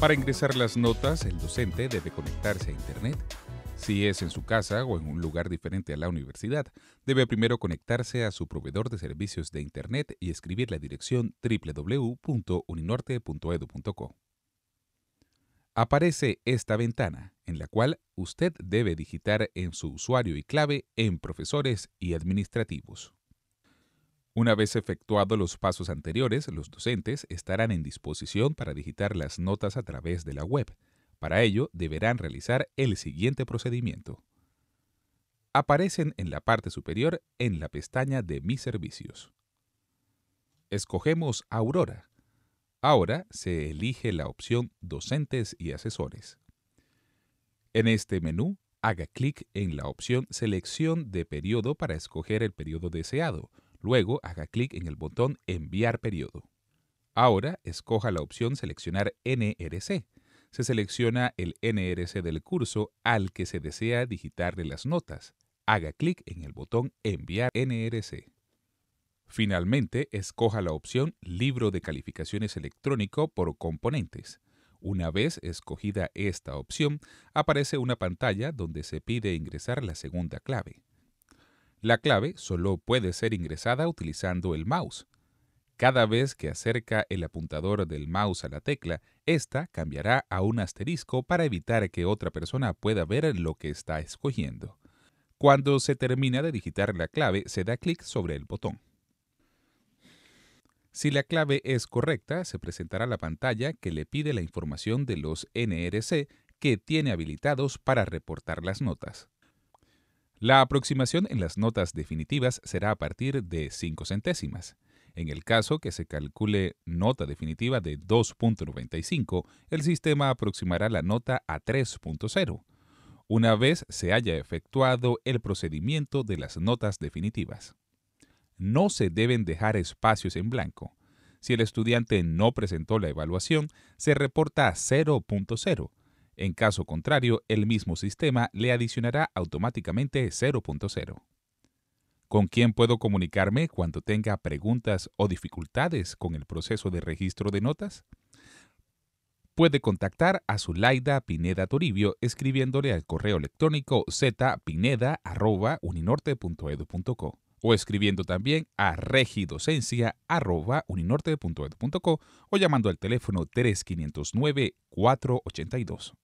Para ingresar las notas, el docente debe conectarse a Internet. Si es en su casa o en un lugar diferente a la universidad, debe primero conectarse a su proveedor de servicios de Internet y escribir la dirección www.uninorte.edu.co. Aparece esta ventana, en la cual usted debe digitar en su usuario y clave en profesores y administrativos. Una vez efectuados los pasos anteriores, los docentes estarán en disposición para digitar las notas a través de la web. Para ello, deberán realizar el siguiente procedimiento. Aparecen en la parte superior en la pestaña de Mis servicios. Escogemos Aurora. Ahora se elige la opción Docentes y Asesores. En este menú, haga clic en la opción Selección de periodo para escoger el periodo deseado Luego haga clic en el botón Enviar periodo. Ahora escoja la opción Seleccionar NRC. Se selecciona el NRC del curso al que se desea digitarle las notas. Haga clic en el botón Enviar NRC. Finalmente, escoja la opción Libro de calificaciones electrónico por componentes. Una vez escogida esta opción, aparece una pantalla donde se pide ingresar la segunda clave. La clave solo puede ser ingresada utilizando el mouse. Cada vez que acerca el apuntador del mouse a la tecla, esta cambiará a un asterisco para evitar que otra persona pueda ver lo que está escogiendo. Cuando se termina de digitar la clave, se da clic sobre el botón. Si la clave es correcta, se presentará la pantalla que le pide la información de los NRC que tiene habilitados para reportar las notas. La aproximación en las notas definitivas será a partir de 5 centésimas. En el caso que se calcule nota definitiva de 2.95, el sistema aproximará la nota a 3.0, una vez se haya efectuado el procedimiento de las notas definitivas. No se deben dejar espacios en blanco. Si el estudiante no presentó la evaluación, se reporta a 0.0 en caso contrario, el mismo sistema le adicionará automáticamente 0.0. ¿Con quién puedo comunicarme cuando tenga preguntas o dificultades con el proceso de registro de notas? Puede contactar a Zulaida Pineda Toribio escribiéndole al correo electrónico zpineda.uninorte.edu.co o escribiendo también a regidocencia.uninorte.edu.co o llamando al teléfono 3509 482.